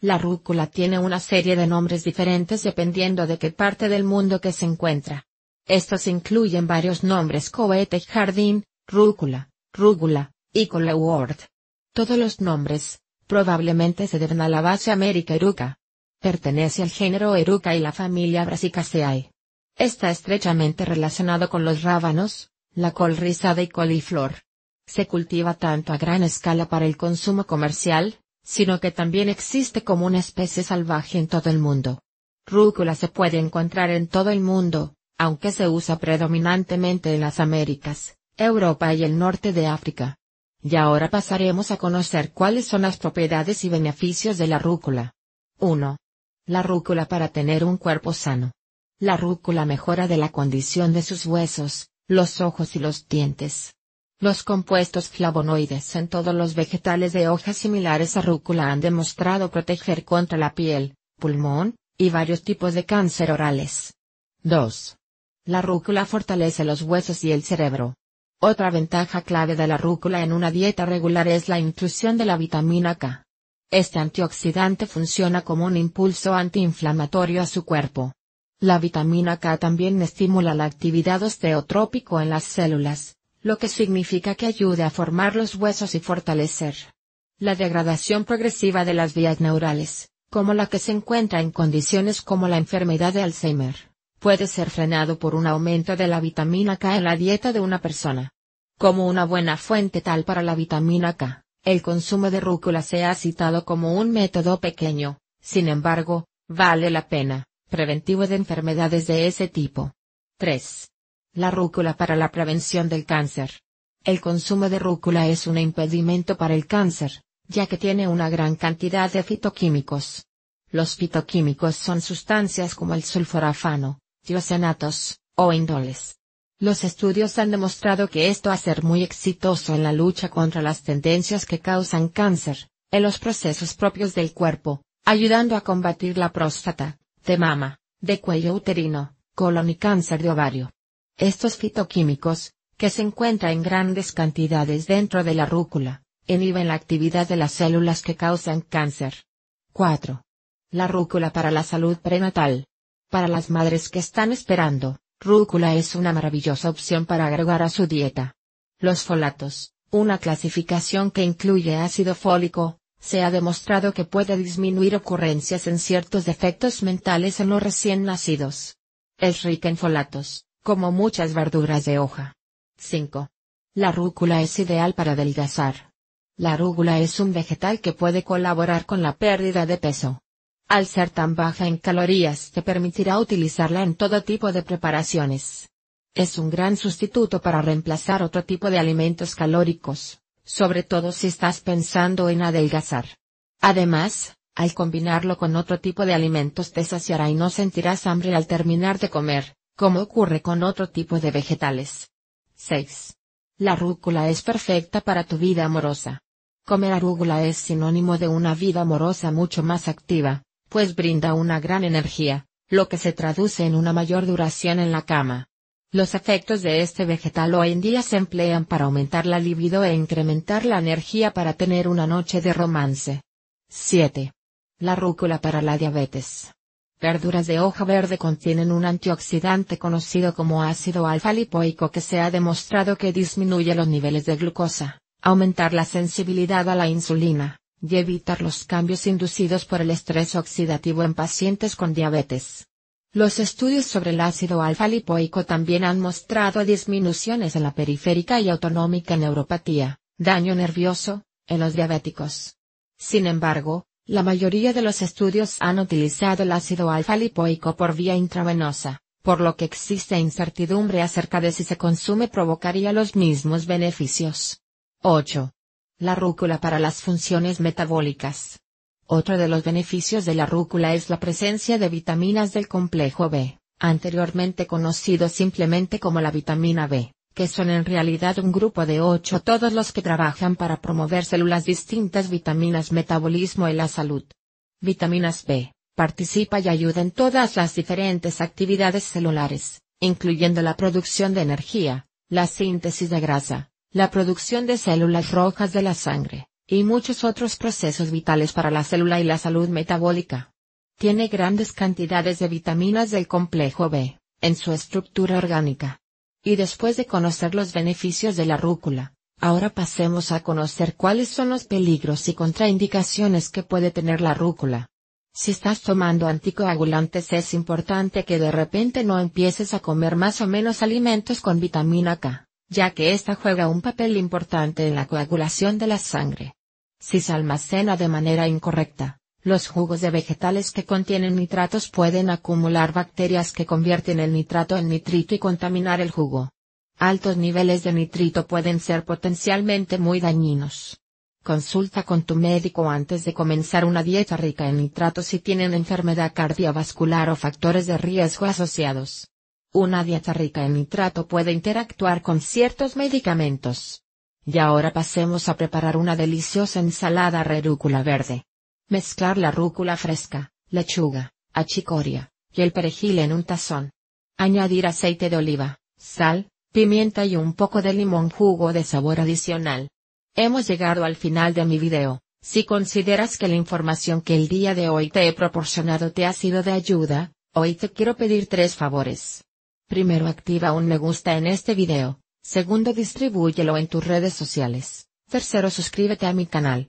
La rúcula tiene una serie de nombres diferentes dependiendo de qué parte del mundo que se encuentra. Estos incluyen varios nombres cohete jardín, rúcula, rúgula, y coleward. Todos los nombres, probablemente se deben a la base América eruca. Pertenece al género eruca y la familia Brassicaceae. Está estrechamente relacionado con los rábanos, la col rizada y coliflor. Se cultiva tanto a gran escala para el consumo comercial, sino que también existe como una especie salvaje en todo el mundo. Rúcula se puede encontrar en todo el mundo, aunque se usa predominantemente en las Américas, Europa y el norte de África. Y ahora pasaremos a conocer cuáles son las propiedades y beneficios de la rúcula. 1. La rúcula para tener un cuerpo sano. La rúcula mejora de la condición de sus huesos, los ojos y los dientes. Los compuestos flavonoides en todos los vegetales de hojas similares a rúcula han demostrado proteger contra la piel, pulmón, y varios tipos de cáncer orales. 2. La rúcula fortalece los huesos y el cerebro. Otra ventaja clave de la rúcula en una dieta regular es la inclusión de la vitamina K. Este antioxidante funciona como un impulso antiinflamatorio a su cuerpo. La vitamina K también estimula la actividad osteotrópico en las células, lo que significa que ayuda a formar los huesos y fortalecer la degradación progresiva de las vías neurales, como la que se encuentra en condiciones como la enfermedad de Alzheimer, puede ser frenado por un aumento de la vitamina K en la dieta de una persona. Como una buena fuente tal para la vitamina K, el consumo de rúcula se ha citado como un método pequeño, sin embargo, vale la pena, preventivo de enfermedades de ese tipo. 3. La rúcula para la prevención del cáncer. El consumo de rúcula es un impedimento para el cáncer, ya que tiene una gran cantidad de fitoquímicos. Los fitoquímicos son sustancias como el sulforafano, diocenatos, o indoles. Los estudios han demostrado que esto hace ser muy exitoso en la lucha contra las tendencias que causan cáncer, en los procesos propios del cuerpo, ayudando a combatir la próstata, de mama, de cuello uterino, colon y cáncer de ovario. Estos fitoquímicos, que se encuentran en grandes cantidades dentro de la rúcula, inhiben la actividad de las células que causan cáncer. 4. La rúcula para la salud prenatal. Para las madres que están esperando, rúcula es una maravillosa opción para agregar a su dieta. Los folatos, una clasificación que incluye ácido fólico, se ha demostrado que puede disminuir ocurrencias en ciertos defectos mentales en los recién nacidos. Es rica en folatos, como muchas verduras de hoja. 5. La rúcula es ideal para adelgazar. La rúcula es un vegetal que puede colaborar con la pérdida de peso. Al ser tan baja en calorías te permitirá utilizarla en todo tipo de preparaciones. Es un gran sustituto para reemplazar otro tipo de alimentos calóricos, sobre todo si estás pensando en adelgazar. Además, al combinarlo con otro tipo de alimentos te saciará y no sentirás hambre al terminar de comer como ocurre con otro tipo de vegetales. 6. La rúcula es perfecta para tu vida amorosa. Comer arúgula es sinónimo de una vida amorosa mucho más activa, pues brinda una gran energía, lo que se traduce en una mayor duración en la cama. Los efectos de este vegetal hoy en día se emplean para aumentar la libido e incrementar la energía para tener una noche de romance. 7. La rúcula para la diabetes. Verduras de hoja verde contienen un antioxidante conocido como ácido alfa-lipoico que se ha demostrado que disminuye los niveles de glucosa, aumentar la sensibilidad a la insulina, y evitar los cambios inducidos por el estrés oxidativo en pacientes con diabetes. Los estudios sobre el ácido alfa-lipoico también han mostrado disminuciones en la periférica y autonómica neuropatía, daño nervioso, en los diabéticos. Sin embargo, la mayoría de los estudios han utilizado el ácido alfa lipoico por vía intravenosa, por lo que existe incertidumbre acerca de si se consume provocaría los mismos beneficios. 8. La rúcula para las funciones metabólicas. Otro de los beneficios de la rúcula es la presencia de vitaminas del complejo B, anteriormente conocido simplemente como la vitamina B que son en realidad un grupo de ocho todos los que trabajan para promover células distintas vitaminas metabolismo y la salud. Vitaminas B, participa y ayuda en todas las diferentes actividades celulares, incluyendo la producción de energía, la síntesis de grasa, la producción de células rojas de la sangre, y muchos otros procesos vitales para la célula y la salud metabólica. Tiene grandes cantidades de vitaminas del complejo B, en su estructura orgánica, y después de conocer los beneficios de la rúcula, ahora pasemos a conocer cuáles son los peligros y contraindicaciones que puede tener la rúcula. Si estás tomando anticoagulantes es importante que de repente no empieces a comer más o menos alimentos con vitamina K, ya que esta juega un papel importante en la coagulación de la sangre. Si se almacena de manera incorrecta, los jugos de vegetales que contienen nitratos pueden acumular bacterias que convierten el nitrato en nitrito y contaminar el jugo. Altos niveles de nitrito pueden ser potencialmente muy dañinos. Consulta con tu médico antes de comenzar una dieta rica en nitrato si tienen enfermedad cardiovascular o factores de riesgo asociados. Una dieta rica en nitrato puede interactuar con ciertos medicamentos. Y ahora pasemos a preparar una deliciosa ensalada rerúcula verde. Mezclar la rúcula fresca, lechuga, achicoria, y el perejil en un tazón. Añadir aceite de oliva, sal, pimienta y un poco de limón jugo de sabor adicional. Hemos llegado al final de mi video. Si consideras que la información que el día de hoy te he proporcionado te ha sido de ayuda, hoy te quiero pedir tres favores. Primero activa un me gusta en este video. Segundo distribúyelo en tus redes sociales. Tercero suscríbete a mi canal